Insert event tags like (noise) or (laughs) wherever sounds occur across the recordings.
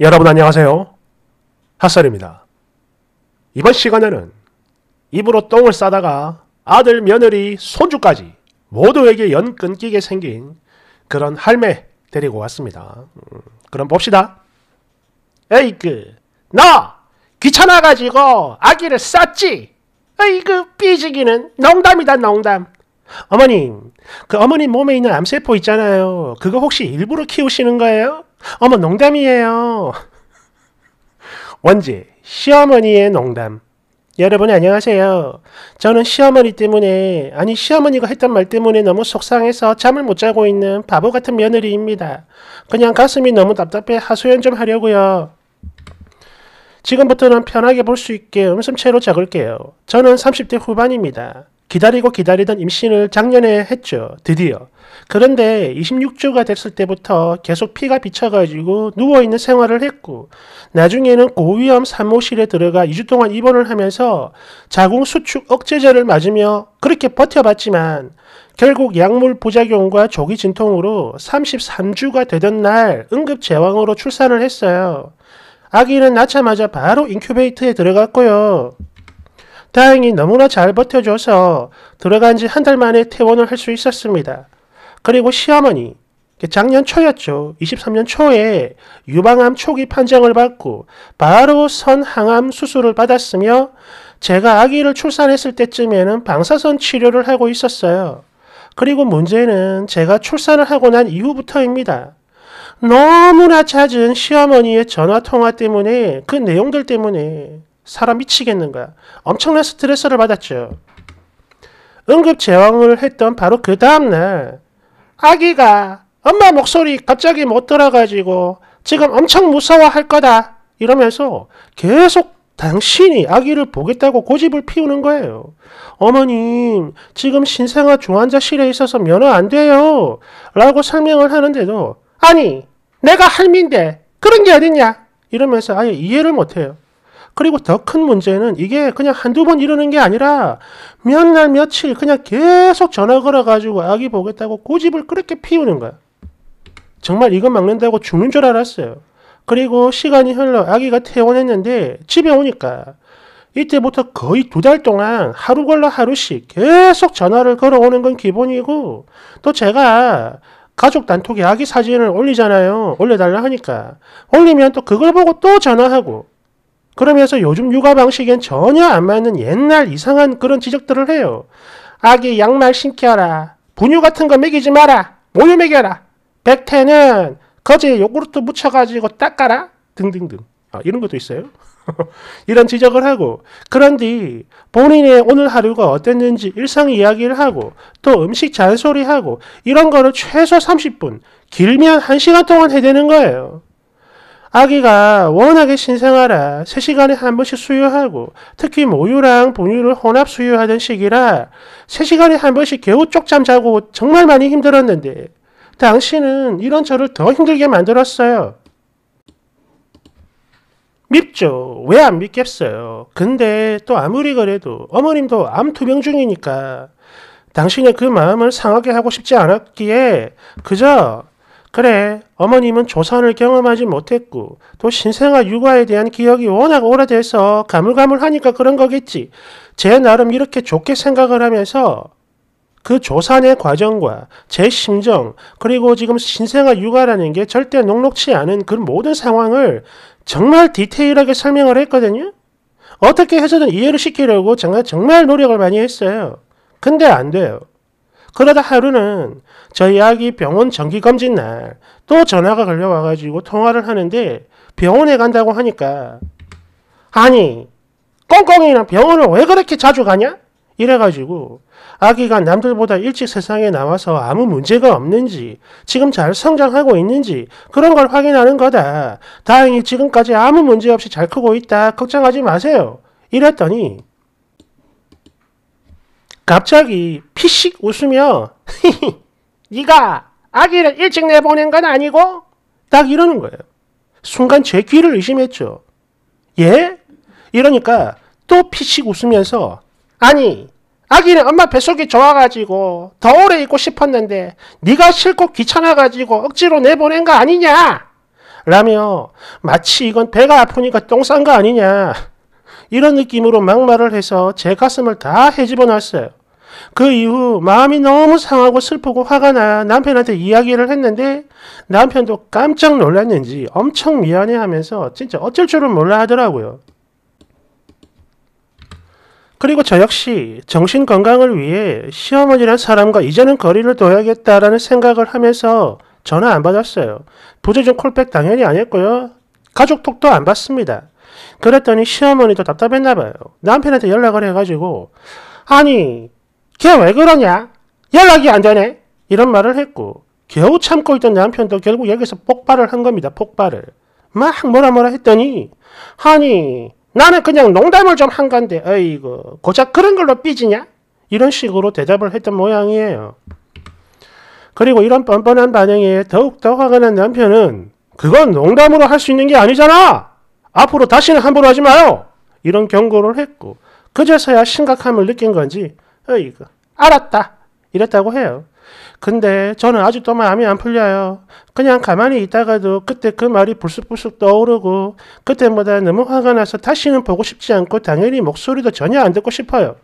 여러분 안녕하세요. 핫설입니다. 이번 시간에는 입으로 똥을 싸다가 아들, 며느리, 손주까지 모두에게 연 끊기게 생긴 그런 할매 데리고 왔습니다. 음, 그럼 봅시다. 에이그, 너! 귀찮아가지고 아기를 쌌지? 에이그, 삐지기는 농담이다, 농담. 어머님, 그 어머님 몸에 있는 암세포 있잖아요. 그거 혹시 일부러 키우시는 거예요? 어머 농담이에요. 원지 시어머니의 농담. 여러분 안녕하세요. 저는 시어머니 때문에 아니 시어머니가 했던 말 때문에 너무 속상해서 잠을 못 자고 있는 바보 같은 며느리입니다. 그냥 가슴이 너무 답답해 하소연 좀 하려고요. 지금부터는 편하게 볼 수 있게 음성채로 적을게요. 저는 30대 후반입니다. 기다리고 기다리던 임신을 작년에 했죠. 드디어. 그런데 26주가 됐을 때부터 계속 피가 비쳐가지고 누워있는 생활을 했고, 나중에는 고위험 산모실에 들어가 2주 동안 입원을 하면서 자궁 수축 억제제를 맞으며 그렇게 버텨봤지만, 결국 약물 부작용과 조기 진통으로 33주가 되던 날 응급 제왕으로 출산을 했어요. 아기는 낳자마자 바로 인큐베이터에 들어갔고요. 다행히 너무나 잘 버텨줘서 들어간 지 한 달 만에 퇴원을 할 수 있었습니다. 그리고 시어머니, 작년 초였죠. 23년 초에 유방암 초기 판정을 받고 바로 선항암 수술을 받았으며 제가 아기를 출산했을 때쯤에는 방사선 치료를 하고 있었어요. 그리고 문제는 제가 출산을 하고 난 이후부터입니다. 너무나 잦은 시어머니의 전화 통화 때문에 그 내용들 때문에 사람 미치겠는 거야. 엄청난 스트레스를 받았죠. 응급 재왕을 했던 바로 그 다음날 아기가 엄마 목소리 갑자기 못 들어가지고 지금 엄청 무서워할 거다 이러면서 계속 당신이 아기를 보겠다고 고집을 피우는 거예요. 어머님, 지금 신생아 중환자실에 있어서 면허 안 돼요. 라고 설명을 하는데도 아니, 내가 할미인데 그런 게 어딨냐? 이러면서 아예 이해를 못해요. 그리고 더 큰 문제는 이게 그냥 한두 번 이러는 게 아니라 몇 날 며칠 그냥 계속 전화 걸어가지고 아기 보겠다고 고집을 그렇게 피우는 거야. 정말 이거 막는다고 죽는 줄 알았어요. 그리고 시간이 흘러 아기가 퇴원했는데 집에 오니까 이때부터 거의 두 달 동안 하루 걸러 하루씩 계속 전화를 걸어오는 건 기본이고 또 제가 가족 단톡에 아기 사진을 올리잖아요. 올려달라 하니까. 올리면 또 그걸 보고 또 전화하고 그러면서 요즘 육아 방식엔 전혀 안 맞는 옛날 이상한 그런 지적들을 해요. 아기 양말 신게 라 분유 같은 거 먹이지 마라. 모유 먹여라. 백태는 거제 요구르트 묻혀가지고 닦아라. 등등등. 아, 이런 것도 있어요. (laughs) 이런 지적을 하고 그런데 본인의 오늘 하루가 어땠는지 일상 이야기를 하고 또 음식 잔소리하고 이런 거를 최소 30분 길면 1시간 동안 해대는 거예요. 아기가 워낙에 신생아라 3시간에 한 번씩 수유하고 특히 모유랑 분유를 혼합 수유하던 시기라 3시간에 한 번씩 겨우 쪽잠 자고 정말 많이 힘들었는데 당신은 이런 저를 더 힘들게 만들었어요. 밉죠왜 안 믿겠어요. 근데 또 아무리 그래도 어머님도 암투병 중이니까 당신의 그 마음을 상하게 하고 싶지 않았기에 그저 그래, 어머님은 조선을 경험하지 못했고, 또 신생아 육아에 대한 기억이 워낙 오래돼서 가물가물하니까 그런 거겠지. 제 나름 이렇게 좋게 생각을 하면서 그 조산의 과정과 제 심정, 그리고 지금 신생아 육아라는 게 절대 녹록치 않은 그 모든 상황을 정말 디테일하게 설명을 했거든요? 어떻게 해서든 이해를 시키려고 제가 정말 노력을 많이 했어요. 근데 안 돼요. 그러다 하루는 저희 아기 병원 정기검진 날 또 전화가 걸려와가지고 통화를 하는데 병원에 간다고 하니까 아니 꽁꽁이랑 병원을 왜 그렇게 자주 가냐? 이래가지고 아기가 남들보다 일찍 세상에 나와서 아무 문제가 없는지 지금 잘 성장하고 있는지 그런 걸 확인하는 거다. 다행히 지금까지 아무 문제 없이 잘 크고 있다. 걱정하지 마세요. 이랬더니 갑자기 피식 웃으며 (laughs) 네가 아기를 일찍 내보낸 건 아니고? 딱 이러는 거예요. 순간 제 귀를 의심했죠. 예? 이러니까 또 피식 웃으면서 아니 아기는 엄마 뱃속이 좋아가지고 더 오래 있고 싶었는데 네가 싫고 귀찮아가지고 억지로 내보낸 거 아니냐? 라며 마치 이건 배가 아프니까 똥 싼 거 아니냐 이런 느낌으로 막말을 해서 제 가슴을 다 헤집어 놨어요. 그 이후 마음이 너무 상하고 슬프고 화가 나 남편한테 이야기를 했는데 남편도 깜짝 놀랐는지 엄청 미안해 하면서 진짜 어쩔 줄을 몰라 하더라고요. 그리고 저 역시 정신 건강을 위해 시어머니란 사람과 이제는 거리를 둬야겠다라는 생각을 하면서 전화 안 받았어요. 부재중 콜백 당연히 안 했고요. 가족톡도 안 받습니다. 그랬더니 시어머니도 답답했나 봐요. 남편한테 연락을 해가지고 아니 걔 왜 그러냐? 연락이 안 되네? 이런 말을 했고 겨우 참고 있던 남편도 결국 여기서 폭발을 한 겁니다. 폭발을. 막 뭐라 뭐라 했더니 아니 나는 그냥 농담을 좀 한 건데 어이구 고작 그런 걸로 삐지냐? 이런 식으로 대답을 했던 모양이에요. 그리고 이런 뻔뻔한 반응에 더욱더 화가 난 남편은 그건 농담으로 할 수 있는 게 아니잖아! 앞으로 다시는 함부로 하지 마요. 이런 경고를 했고 그제서야 심각함을 느낀 건지 어 이거 그, 알았다 이랬다고 해요. 근데 저는 아직도 마음이 안 풀려요. 그냥 가만히 있다가도 그때 그 말이 불쑥불쑥 떠오르고 그때보다 너무 화가 나서 다시는 보고 싶지 않고 당연히 목소리도 전혀 안 듣고 싶어요.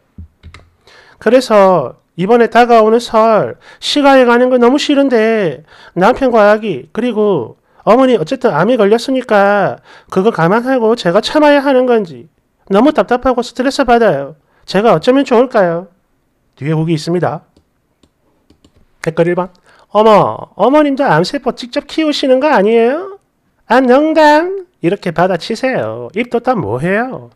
그래서 이번에 다가오는 설 시가에 가는 거 너무 싫은데 남편과 아기 그리고 어머니 어쨌든 암이 걸렸으니까 그걸 감안하고 제가 참아야 하는 건지 너무 답답하고 스트레스 받아요. 제가 어쩌면 좋을까요? 뒤에 보기 있습니다. 댓글 1번 어머 어머님도 암세포 직접 키우시는 거 아니에요? 암 농담 이렇게 받아치세요. 입도 다 뭐해요?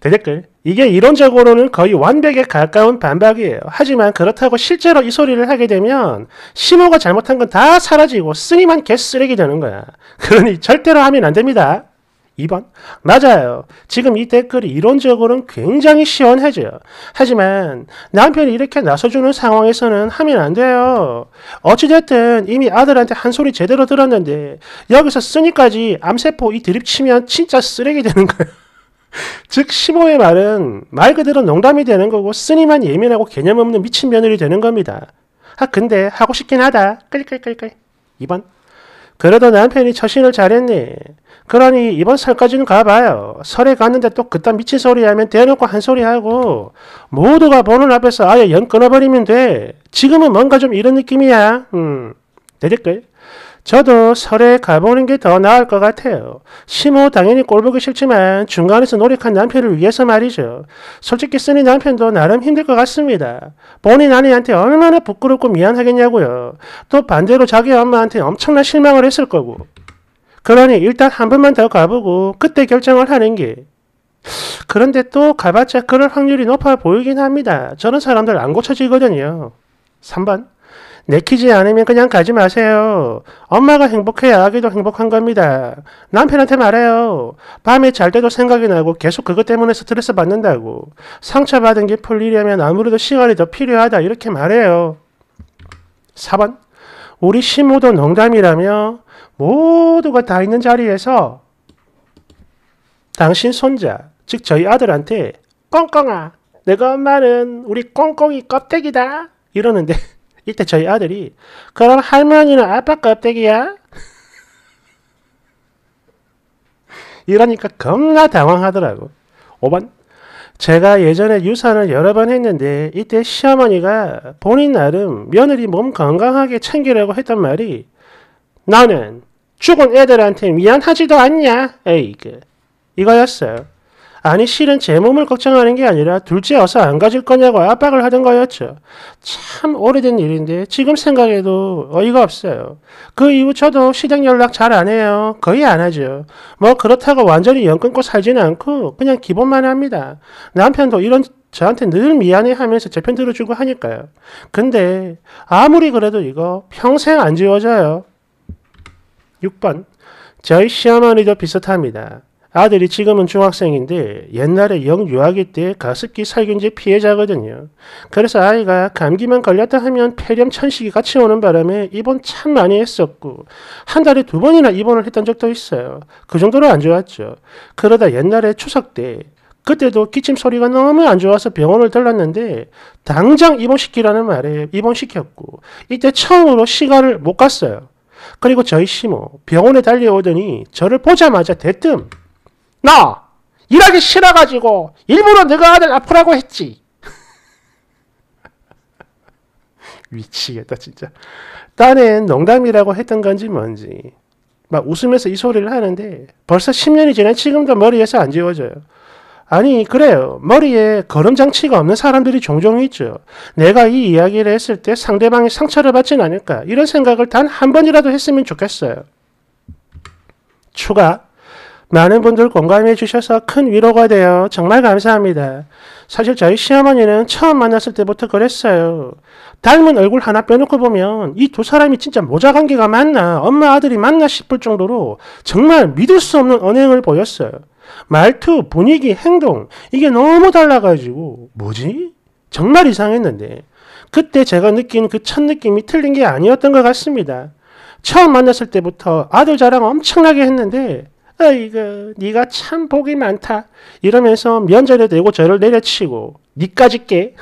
대댓글 이게 이론적으로는 거의 완벽에 가까운 반박이에요. 하지만 그렇다고 실제로 이 소리를 하게 되면 심호가 잘못한 건 다 사라지고 쓰니만 개쓰레기 되는 거야. 그러니 절대로 하면 안 됩니다. 2번 맞아요. 지금 이 댓글이 이론적으로는 굉장히 시원해져요. 하지만 남편이 이렇게 나서주는 상황에서는 하면 안 돼요. 어찌됐든 이미 아들한테 한 소리 제대로 들었는데 여기서 쓰니까지 암세포 이 드립치면 진짜 쓰레기 되는 거예요. (laughs) 즉1 5의 말은 말 그대로 농담이 되는 거고 쓰니만 예민하고 개념 없는 미친 며느리 되는 겁니다. 아 근데 하고 싶긴 하다. 끌끌끌끌. 2번. 그래도 남편이 처신을 잘했네. 그러니 이번 설까지는 가봐요. 설에 갔는데 또 그딴 미친 소리 하면 대놓고 한 소리 하고 모두가 보는 앞에서 아예 연 끊어버리면 돼. 지금은 뭔가 좀 이런 느낌이야. 음. 대댓글. 저도 설에 가보는 게 더 나을 것 같아요. 심호 당연히 꼴보기 싫지만 중간에서 노력한 남편을 위해서 말이죠. 솔직히 쓰니 남편도 나름 힘들 것 같습니다. 본인 아내한테 얼마나 부끄럽고 미안하겠냐고요. 또 반대로 자기 엄마한테 엄청난 실망을 했을 거고. 그러니 일단 한 번만 더 가보고 그때 결정을 하는 게 그런데 또 가봤자 그럴 확률이 높아 보이긴 합니다. 저런 사람들 안 고쳐지거든요. 3번 내키지 않으면 그냥 가지 마세요. 엄마가 행복해야 아기도 행복한 겁니다. 남편한테 말해요. 밤에 잘 때도 생각이 나고 계속 그것 때문에 스트레스 받는다고. 상처받은 게 풀리려면 아무래도 시간이 더 필요하다. 이렇게 말해요. 4번. 우리 시모도 농담이라며 모두가 다 있는 자리에서 당신 손자, 즉 저희 아들한테 꽁꽁아, 내가 엄마는 우리 꽁꽁이 껍데기다 이러는데 이때 저희 아들이 그럼 할머니는 아빠 껍데기야? 이러니까 겁나 당황하더라고. 5번 제가 예전에 유산을 여러 번 했는데 이때 시어머니가 본인 나름 며느리 몸 건강하게 챙기려고 했던 말이 나는 죽은 애들한테 미안하지도 않냐? 에이 그 이거였어요. 아니 실은 제 몸을 걱정하는 게 아니라 둘째 어서 안 가질 거냐고 압박을 하던 거였죠. 참 오래된 일인데 지금 생각해도 어이가 없어요. 그 이후 저도 시댁 연락 잘 안 해요. 거의 안 하죠. 뭐 그렇다고 완전히 연 끊고 살지는 않고 그냥 기본만 합니다. 남편도 이런 저한테 늘 미안해하면서 제 편 들어주고 하니까요. 근데 아무리 그래도 이거 평생 안 지워져요. 6번 저희 시어머니도 비슷합니다. 아들이 지금은 중학생인데 옛날에 영유아기 때 가습기 살균제 피해자거든요. 그래서 아이가 감기만 걸렸다 하면 폐렴 천식이 같이 오는 바람에 입원 참 많이 했었고 한 달에 두 번이나 입원을 했던 적도 있어요. 그 정도로 안 좋았죠. 그러다 옛날에 추석 때 그때도 기침 소리가 너무 안 좋아서 병원을 들렀는데 당장 입원시키라는 말에 입원시켰고 이때 처음으로 시간을 못 갔어요. 그리고 저희 시모 병원에 달려오더니 저를 보자마자 대뜸 나 일하기 싫어가지고 일부러 네가 아들 아프라고 했지. (laughs) 미치겠다 진짜. 딴엔 농담이라고 했던 건지 뭔지 막 웃으면서 이 소리를 하는데 벌써 10년이 지난 지금도 머리에서 안 지워져요. 아니 그래요. 머리에 걸음 장치가 없는 사람들이 종종 있죠. 내가 이 이야기를 했을 때 상대방이 상처를 받진 않을까 이런 생각을 단 한 번이라도 했으면 좋겠어요. 추가 많은 분들 공감해 주셔서 큰 위로가 되어 정말 감사합니다. 사실 저희 시어머니는 처음 만났을 때부터 그랬어요. 닮은 얼굴 하나 빼놓고 보면 이 두 사람이 진짜 모자 관계가 맞나, 엄마 아들이 맞나 싶을 정도로 정말 믿을 수 없는 언행을 보였어요. 말투, 분위기, 행동, 이게 너무 달라가지고, 뭐지? 정말 이상했는데, 그때 제가 느낀 그 첫 느낌이 틀린 게 아니었던 것 같습니다. 처음 만났을 때부터 아들 자랑 엄청나게 했는데, 아이고 네가 참 복이 많다 이러면서 면전에 대고 저를 내려치고 니까지 게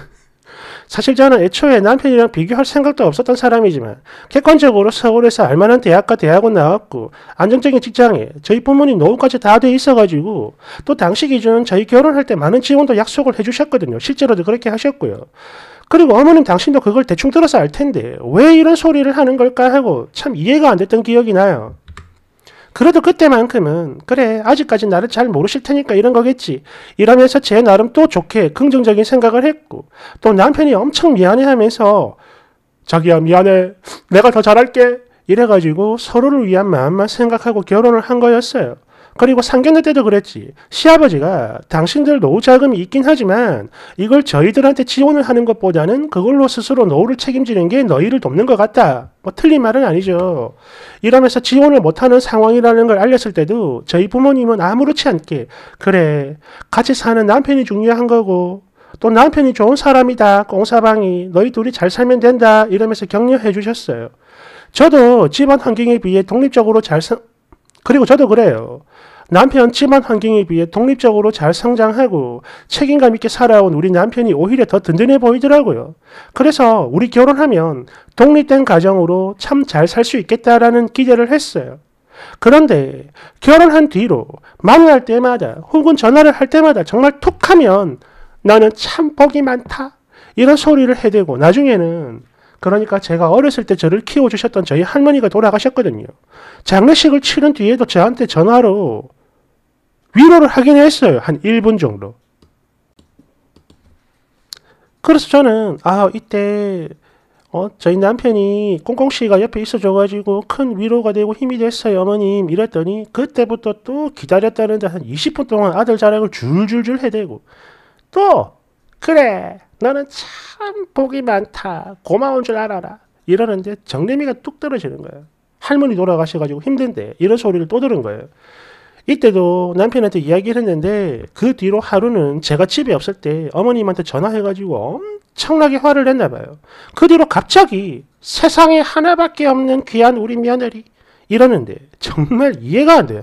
사실 저는 애초에 남편이랑 비교할 생각도 없었던 사람이지만 객관적으로 서울에서 알만한 대학과 대학원 나왔고 안정적인 직장에 저희 부모님 노후까지 다 돼 있어가지고 또 당시 기준 저희 결혼할 때 많은 지원도 약속을 해주셨거든요. 실제로도 그렇게 하셨고요. 그리고 어머님 당신도 그걸 대충 들어서 알 텐데 왜 이런 소리를 하는 걸까 하고 참 이해가 안 됐던 기억이 나요. 그래도 그때만큼은 그래 아직까지 나를 잘 모르실 테니까 이런 거겠지 이러면서 제 나름 또 좋게 긍정적인 생각을 했고 또 남편이 엄청 미안해하면서 자기야 미안해 내가 더 잘할게 이래가지고 서로를 위한 마음만 생각하고 결혼을 한 거였어요. 그리고 상견례 때도 그랬지. 시아버지가 당신들 노후 자금이 있긴 하지만 이걸 저희들한테 지원을 하는 것보다는 그걸로 스스로 노후를 책임지는 게 너희를 돕는 것 같다. 뭐 틀린 말은 아니죠. 이러면서 지원을 못하는 상황이라는 걸 알렸을 때도 저희 부모님은 아무렇지 않게 그래 같이 사는 남편이 중요한 거고 또 남편이 좋은 사람이다. 공사방이 너희 둘이 잘 살면 된다. 이러면서 격려해 주셨어요. 저도 집안 환경에 비해 독립적으로 잘 사, 그리고 저도 그래요. 남편 집안 환경에 비해 독립적으로 잘 성장하고 책임감 있게 살아온 우리 남편이 오히려 더 든든해 보이더라고요. 그래서 우리 결혼하면 독립된 가정으로 참 잘 살 수 있겠다라는 기대를 했어요. 그런데 결혼한 뒤로 만날 때마다 혹은 전화를 할 때마다 정말 툭 하면 나는 참 복이 많다. 이런 소리를 해대고 나중에는 그러니까 제가 어렸을 때 저를 키워주셨던 저희 할머니가 돌아가셨거든요. 장례식을 치른 뒤에도 저한테 전화로 위로를 하긴 했어요. 한 1분 정도. 그래서 저는 아 이때 어, 저희 남편이 꽁꽁씨가 옆에 있어줘가지고 큰 위로가 되고 힘이 됐어요, 어머님. 이랬더니 그때부터 또 기다렸다는데 한 20분 동안 아들 자랑을 줄줄줄 해대고 또 그래 너는 참 복이 많다 고마운 줄 알아라 이러는데 정리미가 뚝 떨어지는 거예요. 할머니 돌아가셔가지고 힘든데 이런 소리를 또 들은 거예요. 이때도 남편한테 이야기를 했는데 그 뒤로 하루는 제가 집에 없을 때 어머님한테 전화해가지고 엄청나게 화를 냈나 봐요. 그 뒤로 갑자기 세상에 하나밖에 없는 귀한 우리 며느리 이러는데 정말 이해가 안 돼요.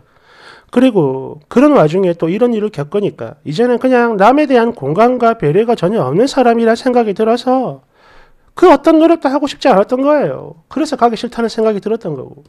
그리고 그런 와중에 또 이런 일을 겪으니까 이제는 그냥 남에 대한 공감과 배려가 전혀 없는 사람이라 생각이 들어서 그 어떤 노력도 하고 싶지 않았던 거예요. 그래서 가기 싫다는 생각이 들었던 거고.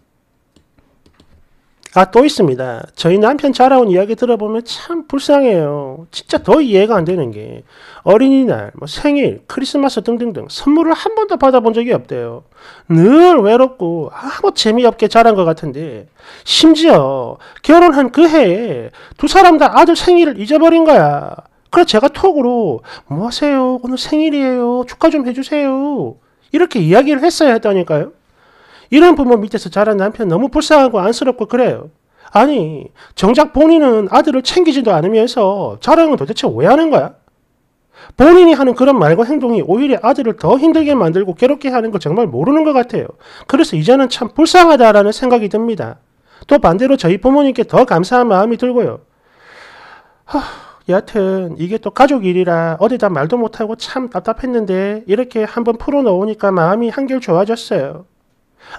아, 또 있습니다. 저희 남편 자라온 이야기 들어보면 참 불쌍해요. 진짜 더 이해가 안 되는 게 어린이날, 뭐 생일, 크리스마스 등등등 선물을 한 번도 받아본 적이 없대요. 늘 외롭고 아무 재미없게 자란 것 같은데 심지어 결혼한 그 해에 두 사람 다 아들 생일을 잊어버린 거야. 그래서 제가 톡으로 뭐 하세요? 오늘 생일이에요. 축하 좀 해주세요. 이렇게 이야기를 했어야 했다니까요. 이런 부모 밑에서 자란 남편 너무 불쌍하고 안쓰럽고 그래요. 아니, 정작 본인은 아들을 챙기지도 않으면서 자랑은 도대체 왜 하는 거야? 본인이 하는 그런 말과 행동이 오히려 아들을 더 힘들게 만들고 괴롭게 하는 거 정말 모르는 것 같아요. 그래서 이제는 참 불쌍하다라는 생각이 듭니다. 또 반대로 저희 부모님께 더 감사한 마음이 들고요. 하, 여하튼 이게 또 가족 일이라 어디다 말도 못하고 참 답답했는데 이렇게 한번 풀어놓으니까 마음이 한결 좋아졌어요.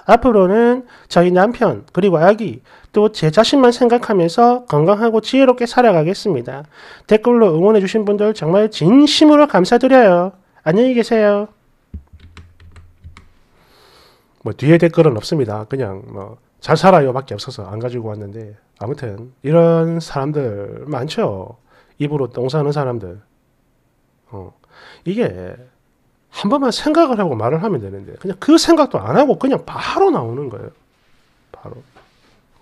앞으로는 저희 남편 그리고 아기 또 제 자신만 생각하면서 건강하고 지혜롭게 살아가겠습니다. 댓글로 응원해 주신 분들 정말 진심으로 감사드려요. 안녕히 계세요. 뭐 뒤에 댓글은 없습니다. 그냥 뭐 잘 살아요밖에 없어서 안 가지고 왔는데 아무튼 이런 사람들 많죠. 입으로 똥 사는 사람들. 어. 이게 한 번만 생각을 하고 말을 하면 되는데 그냥 그 생각도 안 하고 그냥 바로 나오는 거예요. 바로.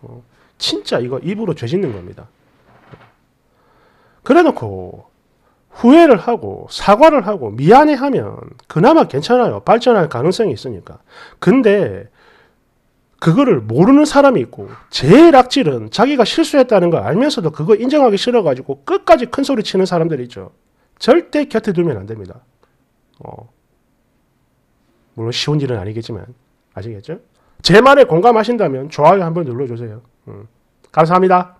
어, 진짜 이거 입으로 죄 짓는 겁니다. 그래놓고 후회를 하고 사과를 하고 미안해하면 그나마 괜찮아요. 발전할 가능성이 있으니까. 근데 그거를 모르는 사람이 있고 제일 악질은 자기가 실수했다는 걸 알면서도 그거 인정하기 싫어가지고 끝까지 큰 소리 치는 사람들이 있죠. 절대 곁에 두면 안 됩니다. 어. 물론 쉬운 일은 아니겠지만 아시겠죠? 제 말에 공감하신다면 좋아요 한번 눌러주세요. 음. 감사합니다.